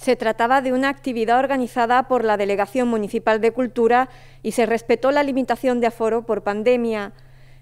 Se trataba de una actividad organizada por la Delegación Municipal de Cultura y se respetó la limitación de aforo por pandemia.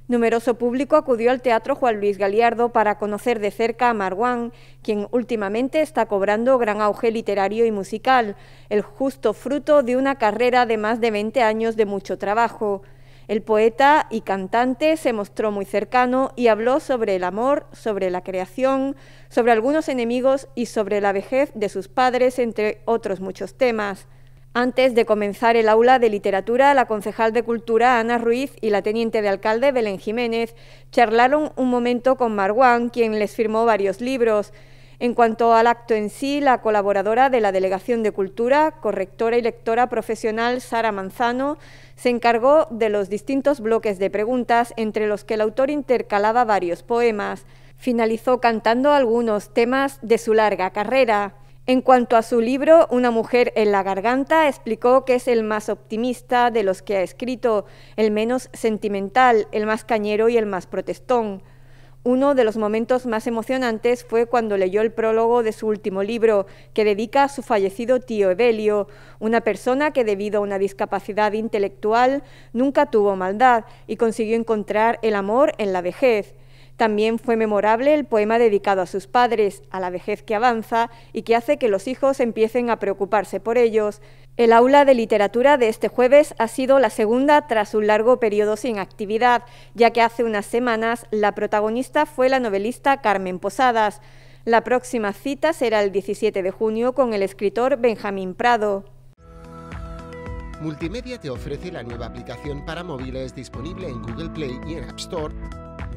Numeroso público acudió al Teatro Juan Luis Galiardo para conocer de cerca a Marwan, quien últimamente está cobrando gran auge literario y musical, el justo fruto de una carrera de más de 20 años de mucho trabajo. El poeta y cantante se mostró muy cercano y habló sobre el amor, sobre la creación, sobre algunos enemigos y sobre la vejez de sus padres, entre otros muchos temas. Antes de comenzar el aula de literatura, la concejal de cultura Ana Ruiz y la teniente de alcalde Belén Jiménez charlaron un momento con Marguán, quien les firmó varios libros. En cuanto al acto en sí, la colaboradora de la Delegación de Cultura, correctora y lectora profesional Sara Manzano, se encargó de los distintos bloques de preguntas entre los que el autor intercalaba varios poemas. Finalizó cantando algunos temas de su larga carrera. En cuanto a su libro, Una mujer en la garganta, explicó que es el más optimista de los que ha escrito, el menos sentimental, el más cañero y el más protestón. Uno de los momentos más emocionantes fue cuando leyó el prólogo de su último libro, que dedica a su fallecido tío Evelio, una persona que debido a una discapacidad intelectual nunca tuvo maldad y consiguió encontrar el amor en la vejez. También fue memorable el poema dedicado a sus padres, a la vejez que avanza y que hace que los hijos empiecen a preocuparse por ellos. El aula de literatura de este jueves ha sido la segunda tras un largo periodo sin actividad, ya que hace unas semanas la protagonista fue la novelista Carmen Posadas. La próxima cita será el 17 de junio con el escritor Benjamín Prado. Multimedia te ofrece la nueva aplicación para móviles disponible en Google Play y en App Store